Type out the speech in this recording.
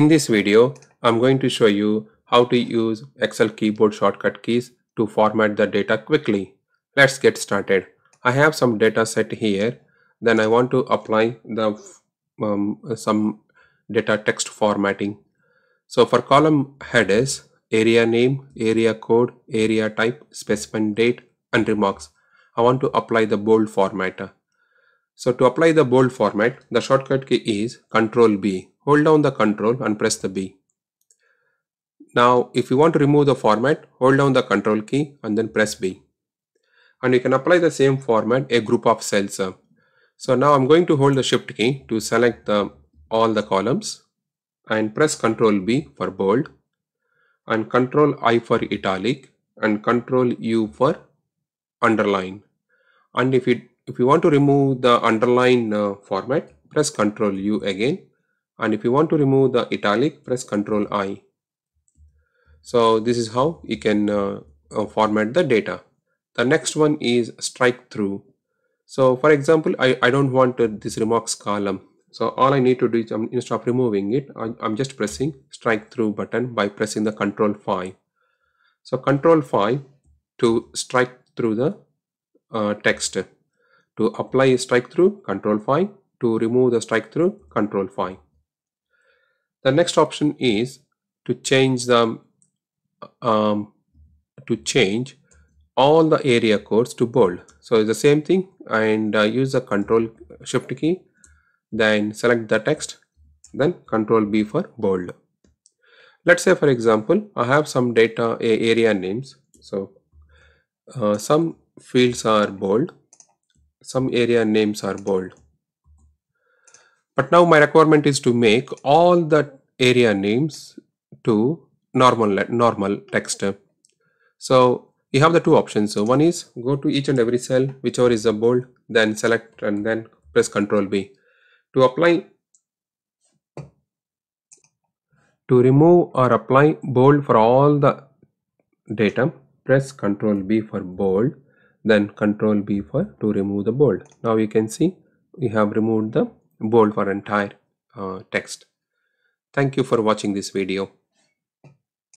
In this video, I'm going to show you how to use Excel keyboard shortcut keys to format the data quickly. Let's get started. I have some data set here. Then I want to apply the um, some data text formatting. So for column headers, area name, area code, area type, specimen date, and remarks. I want to apply the bold formatter. So to apply the bold format, the shortcut key is Control B hold down the control and press the B. Now if you want to remove the format, hold down the control key and then press B. And you can apply the same format a group of cells. So now I'm going to hold the shift key to select the, all the columns and press control B for bold and control I for italic and control U for underline. And if you if you want to remove the underline uh, format, press control U again and if you want to remove the italic press ctrl i so this is how you can uh, uh, format the data the next one is strike through so for example i i don't want uh, this remarks column so all i need to do is um, instead of removing it I, i'm just pressing strike through button by pressing the control 5 so control 5 to strike through the uh, text to apply strike through control 5 to remove the strike through control 5 the next option is to change the um, to change all the area codes to bold. So the same thing and uh, use the control shift key then select the text then control B for bold. Let's say for example I have some data area names so uh, some fields are bold some area names are bold but now my requirement is to make all the area names to normal, normal text. So you have the two options. So one is go to each and every cell, whichever is the bold, then select and then press Ctrl B. To apply, to remove or apply bold for all the data, press Ctrl B for bold, then Ctrl B for to remove the bold. Now you can see we have removed the bold for entire uh, text. Thank you for watching this video.